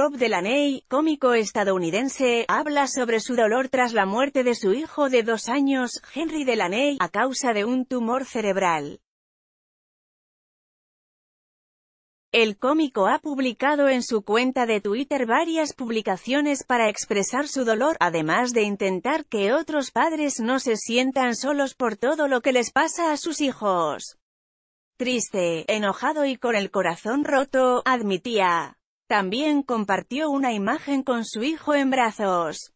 Rob Delaney, cómico estadounidense, habla sobre su dolor tras la muerte de su hijo de dos años, Henry Delaney, a causa de un tumor cerebral. El cómico ha publicado en su cuenta de Twitter varias publicaciones para expresar su dolor, además de intentar que otros padres no se sientan solos por todo lo que les pasa a sus hijos. Triste, enojado y con el corazón roto, admitía. También compartió una imagen con su hijo en brazos.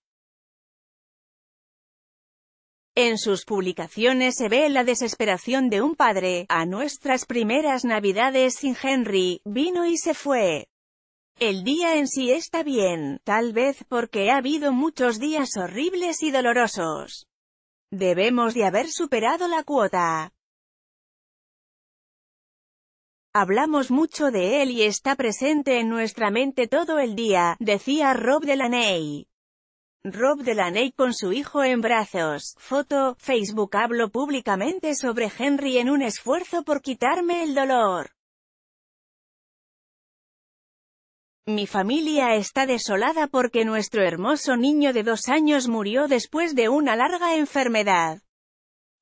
En sus publicaciones se ve la desesperación de un padre. A nuestras primeras navidades sin Henry, vino y se fue. El día en sí está bien, tal vez porque ha habido muchos días horribles y dolorosos. Debemos de haber superado la cuota. Hablamos mucho de él y está presente en nuestra mente todo el día, decía Rob Delaney. Rob Delaney con su hijo en brazos. Foto, Facebook Hablo públicamente sobre Henry en un esfuerzo por quitarme el dolor. Mi familia está desolada porque nuestro hermoso niño de dos años murió después de una larga enfermedad.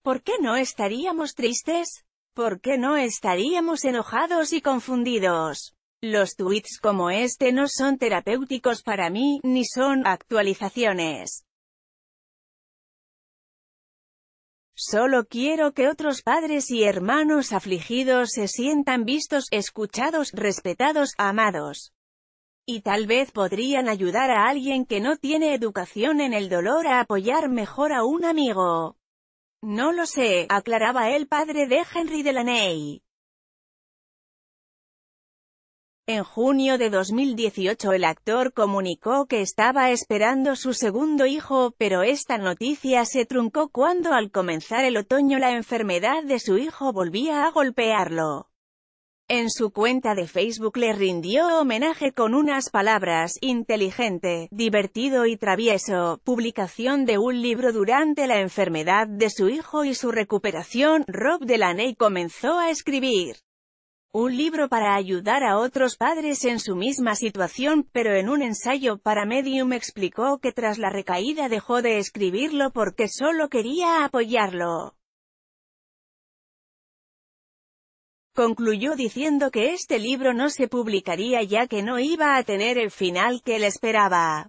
¿Por qué no estaríamos tristes? ¿Por qué no estaríamos enojados y confundidos? Los tweets como este no son terapéuticos para mí, ni son actualizaciones. Solo quiero que otros padres y hermanos afligidos se sientan vistos, escuchados, respetados, amados. Y tal vez podrían ayudar a alguien que no tiene educación en el dolor a apoyar mejor a un amigo. No lo sé, aclaraba el padre de Henry Delaney. En junio de 2018 el actor comunicó que estaba esperando su segundo hijo, pero esta noticia se truncó cuando al comenzar el otoño la enfermedad de su hijo volvía a golpearlo. En su cuenta de Facebook le rindió homenaje con unas palabras, inteligente, divertido y travieso, publicación de un libro durante la enfermedad de su hijo y su recuperación, Rob Delaney comenzó a escribir un libro para ayudar a otros padres en su misma situación, pero en un ensayo para Medium explicó que tras la recaída dejó de escribirlo porque solo quería apoyarlo. Concluyó diciendo que este libro no se publicaría ya que no iba a tener el final que él esperaba.